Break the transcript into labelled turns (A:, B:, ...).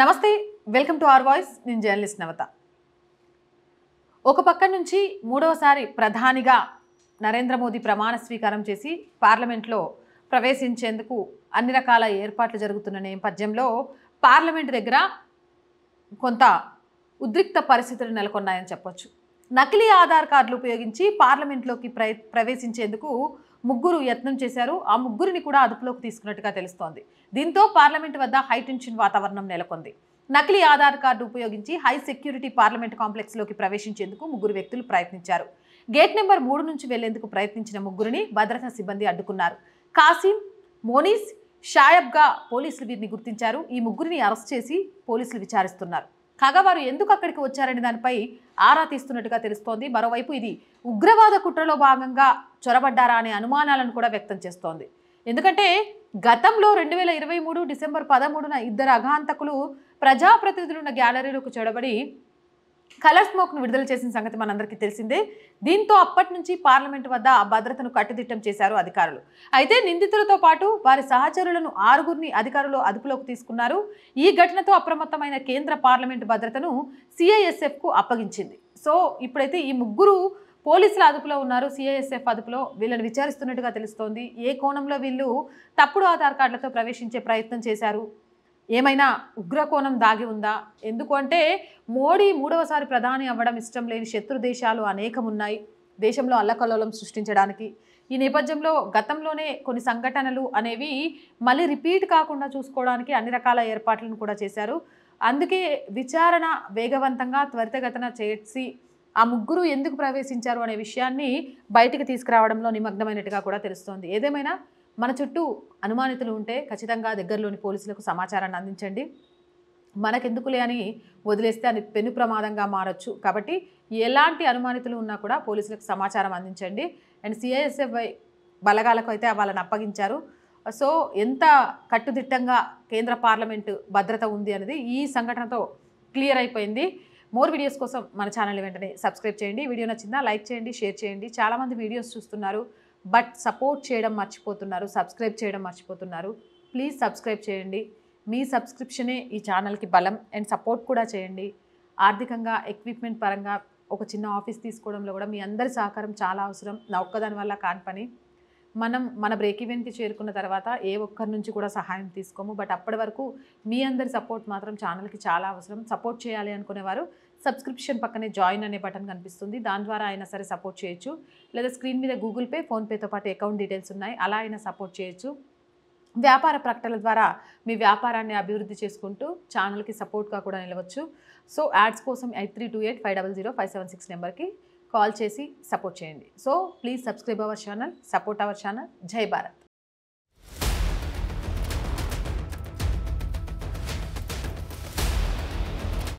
A: నమస్తే welcome to R voice నేను journalist Navata ఒక పక్క నుంచి మూడవసారి ప్రధానిగా నరేంద్ర మోదీ ప్రమాణ స్వీకారం చేసి పార్లమెంట్లో ప్రవేశించేందుకు అన్ని రకాల ఏర్పాట్లు జరుగుతున్న నేపథ్యంలో పార్లమెంట్ దగ్గర కొంత ఉద్రిక్త పరిస్థితులు నెలకొన్నాయని చెప్పొచ్చు నకిలీ ఆధార్ కార్డులు ఉపయోగించి పార్లమెంట్లోకి ప్రవేశించేందుకు ముగ్గురు యత్నం చేశారు ఆ ముగ్గురిని కూడా అదుపులోకి తీసుకున్నట్టుగా తెలుస్తోంది దీంతో పార్లమెంట్ వద్ద హైటెన్షన్ వాతావరణం నెలకొంది నకిలీ ఆధార్ కార్డు ఉపయోగించి హై సెక్యూరిటీ పార్లమెంట్ కాంప్లెక్స్లోకి ప్రవేశించేందుకు ముగ్గురు వ్యక్తులు ప్రయత్నించారు గేట్ నెంబర్ మూడు నుంచి వెళ్లేందుకు ప్రయత్నించిన ముగ్గురిని భద్రతా సిబ్బంది అడ్డుకున్నారు కాసిం మోనీస్ షాయబ్గా పోలీసులు వీరిని గుర్తించారు ఈ ముగ్గురిని అరెస్ట్ చేసి పోలీసులు విచారిస్తున్నారు కాగా వారు ఎందుకు అక్కడికి వచ్చారనే దానిపై ఆరా తీస్తున్నట్టుగా తెలుస్తోంది మరోవైపు ఇది ఉగ్రవాద కుట్రలో భాగంగా చొరబడ్డారా అనే అనుమానాలను కూడా వ్యక్తం చేస్తోంది ఎందుకంటే గతంలో రెండు వేల ఇరవై మూడు డిసెంబర్ పదమూడున ఇద్దరు అఘాంతకులు ప్రజాప్రతినిధులున్న గ్యాలరీలకు చొరబడి కలర్ స్మోక్ను విడుదల చేసిన సంగతి మనందరికీ తెలిసిందే దీంతో అప్పటి నుంచి పార్లమెంట్ వద్ద ఆ భద్రతను కట్టుదిట్టం చేశారు అధికారులు అయితే నిందితులతో పాటు వారి సహచరులను ఆరుగురిని అధికారులు అదుపులోకి తీసుకున్నారు ఈ ఘటనతో అప్రమత్తమైన కేంద్ర పార్లమెంటు భద్రతను సిఐఎస్ఎఫ్కు అప్పగించింది సో ఇప్పుడైతే ఈ ముగ్గురు పోలీసుల అదుపులో ఉన్నారు సిఐఎస్ఎఫ్ అదుపులో వీళ్ళని విచారిస్తున్నట్టుగా తెలుస్తోంది ఏ కోణంలో వీళ్ళు తప్పుడు ఆధార్ కార్డులతో ప్రవేశించే ప్రయత్నం చేశారు ఏమైనా ఉగ్రకోణం దాగి ఉందా ఎందుకంటే మోడీ మూడవసారి ప్రధాని అవ్వడం ఇష్టం లేని శత్రు దేశాలు అనేకం ఉన్నాయి దేశంలో అల్లకల్లోలం సృష్టించడానికి ఈ నేపథ్యంలో గతంలోనే కొన్ని సంఘటనలు అనేవి మళ్ళీ రిపీట్ కాకుండా చూసుకోవడానికి అన్ని రకాల ఏర్పాట్లను కూడా చేశారు అందుకే విచారణ వేగవంతంగా త్వరితగతన చేసి ఆ ముగ్గురు ఎందుకు ప్రవేశించారు అనే విషయాన్ని బయటికి తీసుకురావడంలో నిమగ్నమైనట్టుగా కూడా తెలుస్తోంది ఏదేమైనా మన చుట్టూ అనుమానితులు ఉంటే ఖచ్చితంగా దగ్గరలోని పోలీసులకు సమాచారాన్ని అందించండి మనకెందుకులే అని వదిలేస్తే అది పెను ప్రమాదంగా మారచ్చు కాబట్టి ఎలాంటి అనుమానితులు ఉన్నా కూడా పోలీసులకు సమాచారం అందించండి అండ్ సిఐఎస్ఎఫ్ఐ బలగాలకు అయితే వాళ్ళని అప్పగించారు సో ఎంత కట్టుదిట్టంగా కేంద్ర పార్లమెంటు భద్రత ఉంది అనేది ఈ సంఘటనతో క్లియర్ అయిపోయింది మోర్ వీడియోస్ కోసం మన ఛానల్ వెంటనే సబ్స్క్రైబ్ చేయండి వీడియో నచ్చిందా లైక్ చేయండి షేర్ చేయండి చాలామంది వీడియోస్ చూస్తున్నారు బట్ సపోర్ట్ చేయడం మర్చిపోతున్నారు సబ్స్క్రైబ్ చేయడం మర్చిపోతున్నారు ప్లీజ్ సబ్స్క్రైబ్ చేయండి మీ సబ్స్క్రిప్షనే ఈ ఛానల్కి బలం అండ్ సపోర్ట్ కూడా చేయండి ఆర్థికంగా ఎక్విప్మెంట్ పరంగా ఒక చిన్న ఆఫీస్ తీసుకోవడంలో కూడా మీ అందరి సహకారం చాలా అవసరం నా ఒక్కదాని వల్ల కాని పని మనం మన బ్రేక్ ఈవెంట్కి చేరుకున్న తర్వాత ఏ ఒక్కరి నుంచి కూడా సహాయం తీసుకోము బట్ అప్పటి వరకు మీ అందరి సపోర్ట్ మాత్రం ఛానల్కి చాలా అవసరం సపోర్ట్ చేయాలి అనుకునేవారు సబ్స్క్రిప్షన్ పక్కనే జాయిన్ అనే బటన్ కనిపిస్తుంది దాని ద్వారా అయినా సరే సపోర్ట్ చేయొచ్చు లేదా స్క్రీన్ మీద గూగుల్ పే ఫోన్పేతో పాటు అకౌంట్ డీటెయిల్స్ ఉన్నాయి అలా అయినా సపోర్ట్ చేయొచ్చు వ్యాపార ప్రకటనల ద్వారా మీ వ్యాపారాన్ని అభివృద్ధి చేసుకుంటూ ఛానల్కి సపోర్ట్గా కూడా నిలవచ్చు సో యాడ్స్ కోసం eight three two eight five double zero five seven six నెంబర్కి కాల్ చేసి సపోర్ట్ చేయండి so please subscribe our channel support our channel జై భారత్